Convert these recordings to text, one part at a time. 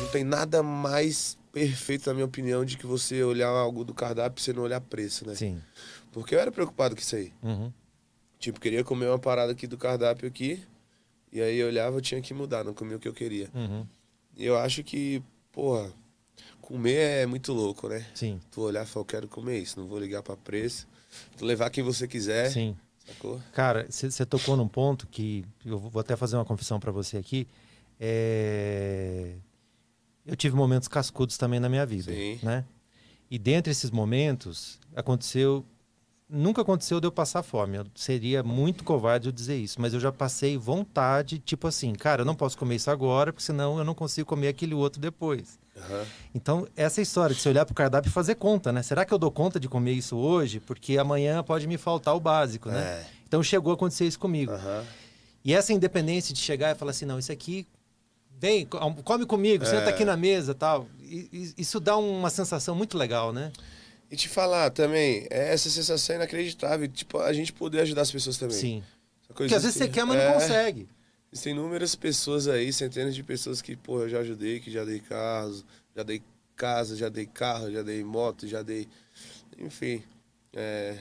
Não tem nada mais perfeito, na minha opinião, de que você olhar algo do cardápio e você não olhar preço, né? Sim. Porque eu era preocupado com isso aí. Uhum. Tipo, queria comer uma parada aqui do cardápio aqui, e aí eu olhava, eu tinha que mudar, não comia o que eu queria. Uhum. E eu acho que, porra, comer é muito louco, né? Sim. Tu olhar e falar, eu quero comer isso, não vou ligar para preço. Tu levar quem você quiser. Sim. Sacou? Cara, você tocou num ponto que eu vou até fazer uma confissão para você aqui. É... Eu tive momentos cascudos também na minha vida, Sim. né? E dentre esses momentos, aconteceu nunca aconteceu de eu passar fome. Eu seria muito covarde eu dizer isso, mas eu já passei vontade, tipo assim, cara, eu não posso comer isso agora, porque senão eu não consigo comer aquele outro depois. Uhum. Então, essa história de você olhar para o cardápio e fazer conta, né? Será que eu dou conta de comer isso hoje? Porque amanhã pode me faltar o básico, né? É. Então, chegou a acontecer isso comigo. Uhum. E essa independência de chegar e falar assim, não, isso aqui vem, come comigo, é. senta aqui na mesa tal. Isso dá uma sensação muito legal, né? E te falar também, é essa sensação inacreditável. Tipo, a gente poder ajudar as pessoas também. Sim. Porque às vezes você quer, mas é... não consegue. Tem inúmeras pessoas aí, centenas de pessoas que, pô eu já ajudei, que já dei carros já dei casa, já dei carro, já dei moto, já dei. Enfim. É...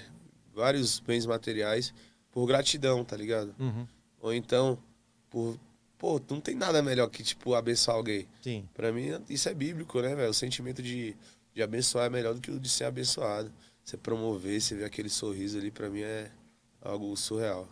vários bens materiais por gratidão, tá ligado? Uhum. Ou então, por. Pô, não tem nada melhor que, tipo, abençoar alguém. Sim. Pra mim, isso é bíblico, né, velho? O sentimento de de abençoar é melhor do que o de ser abençoado. Você promover, você ver aquele sorriso ali, para mim é algo surreal.